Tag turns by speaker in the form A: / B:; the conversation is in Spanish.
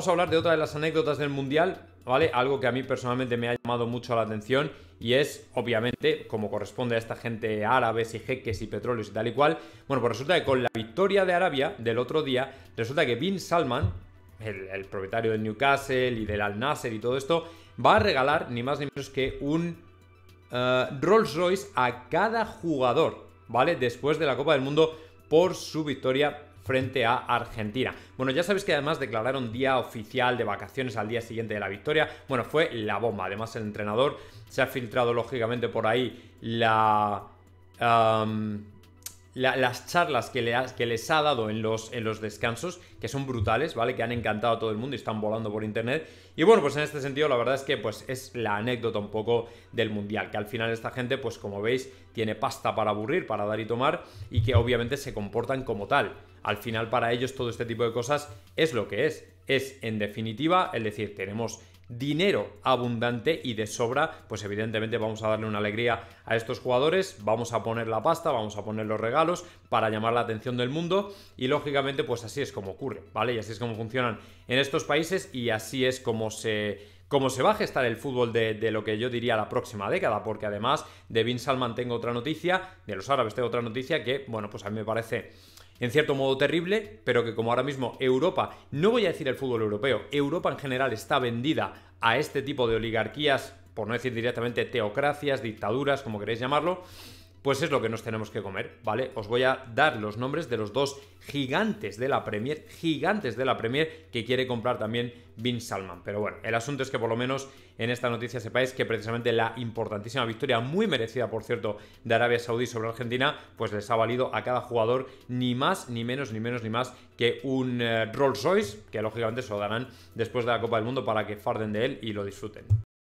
A: vamos a hablar de otra de las anécdotas del Mundial, ¿vale? Algo que a mí personalmente me ha llamado mucho la atención y es, obviamente, como corresponde a esta gente árabes y jeques y petróleos y tal y cual, bueno, pues resulta que con la victoria de Arabia del otro día, resulta que Bin Salman, el, propietario del Newcastle y del Al Nasser y todo esto, va a regalar ni más ni menos que un eh, Rolls Royce a cada jugador, ¿vale? Después de la Copa del Mundo por su victoria frente a Argentina. Bueno, ya sabéis que además declararon día oficial de vacaciones al día siguiente de la victoria. Bueno, fue la bomba. Además, el entrenador se ha filtrado lógicamente por ahí la... las charlas que, les ha dado en los, en los descansos, que son brutales, ¿vale? Que han encantado a todo el mundo y están volando por internet. Y bueno, pues en este sentido la verdad es que pues es la anécdota un poco del Mundial, que al final esta gente, pues como veis, tiene pasta para aburrir, para dar y tomar, y que obviamente se comportan como tal al final para ellos todo este tipo de cosas es lo que es. Es en definitiva, es decir, tenemos dinero abundante y de sobra, pues evidentemente vamos a darle una alegría a estos jugadores, vamos a poner la pasta, vamos a poner los regalos para llamar la atención del mundo y lógicamente pues así es como ocurre, ¿vale? Y así es como funcionan en estos países y así es como se se va a gestar el fútbol de, de, lo que yo diría la próxima década, porque además de Bin Salman tengo otra noticia, de los árabes tengo otra noticia que, bueno, pues a mí me parece en cierto modo terrible, pero que como ahora mismo Europa, no voy a decir el fútbol europeo, Europa en general está vendida a este tipo de oligarquías, por no decir directamente teocracias, dictaduras, como queréis llamarlo, pues es lo que nos tenemos que comer, ¿vale? Os voy a dar los nombres de los dos gigantes de la Premier, gigantes de la Premier que quiere comprar también Bin Salman. Pero bueno, el asunto es que por lo menos en esta noticia sepáis que precisamente la importantísima victoria, muy merecida por cierto, de Arabia Saudí sobre Argentina, pues les ha valido a cada jugador ni más, ni menos, ni menos, ni más que un eh, Rolls Royce, que lógicamente se lo darán después de la Copa del Mundo para que farden de él y lo disfruten.